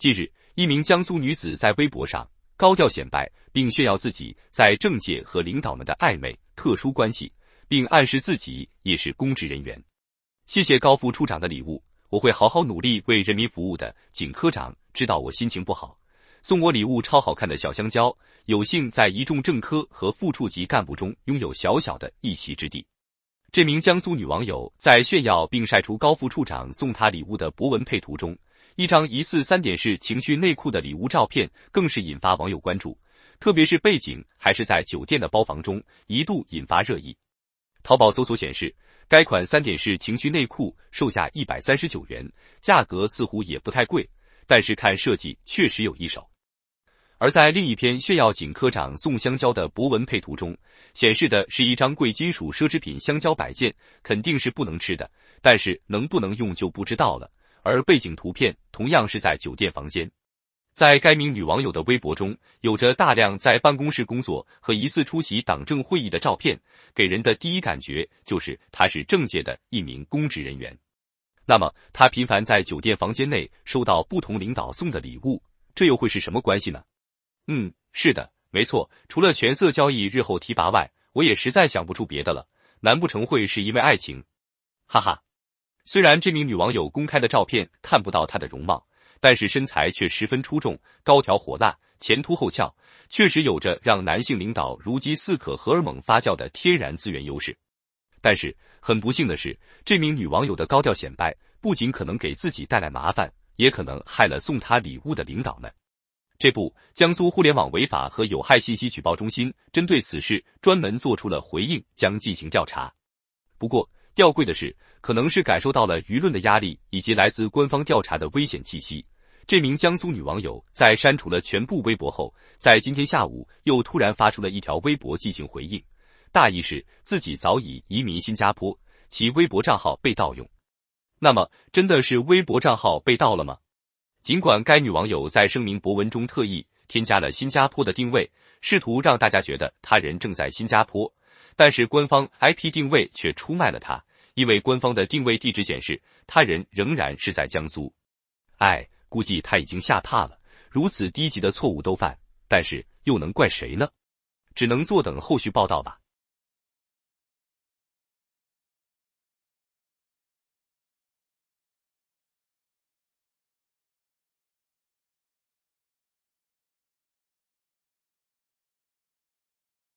近日，一名江苏女子在微博上高调显摆，并炫耀自己在政界和领导们的暧昧特殊关系，并暗示自己也是公职人员。谢谢高副处长的礼物，我会好好努力为人民服务的。景科长知道我心情不好，送我礼物超好看的小香蕉，有幸在一众政科和副处级干部中拥有小小的一席之地。这名江苏女网友在炫耀并晒出高副处长送她礼物的博文配图中。一张疑似三点式情趣内裤的礼物照片，更是引发网友关注，特别是背景还是在酒店的包房中，一度引发热议。淘宝搜索显示，该款三点式情趣内裤售价一百三十九元，价格似乎也不太贵，但是看设计确实有一手。而在另一篇炫耀景科长送香蕉的博文配图中，显示的是一张贵金属奢侈品香蕉摆件，肯定是不能吃的，但是能不能用就不知道了。而背景图片同样是在酒店房间。在该名女网友的微博中，有着大量在办公室工作和疑似出席党政会议的照片，给人的第一感觉就是她是政界的一名公职人员。那么，她频繁在酒店房间内收到不同领导送的礼物，这又会是什么关系呢？嗯，是的，没错，除了权色交易、日后提拔外，我也实在想不出别的了。难不成会是因为爱情？哈哈。虽然这名女网友公开的照片看不到她的容貌，但是身材却十分出众，高挑火辣，前凸后翘，确实有着让男性领导如饥似渴、荷尔蒙发酵的天然资源优势。但是很不幸的是，这名女网友的高调显摆不仅可能给自己带来麻烦，也可能害了送她礼物的领导们。这不，江苏互联网违法和有害信息举报中心针对此事专门做出了回应，将进行调查。不过。吊诡的是，可能是感受到了舆论的压力以及来自官方调查的危险气息，这名江苏女网友在删除了全部微博后，在今天下午又突然发出了一条微博进行回应，大意是自己早已移民新加坡，其微博账号被盗用。那么，真的是微博账号被盗了吗？尽管该女网友在声明博文中特意添加了新加坡的定位，试图让大家觉得他人正在新加坡，但是官方 IP 定位却出卖了她。因为官方的定位地址显示，他人仍然是在江苏。哎，估计他已经吓怕了，如此低级的错误都犯，但是又能怪谁呢？只能坐等后续报道吧。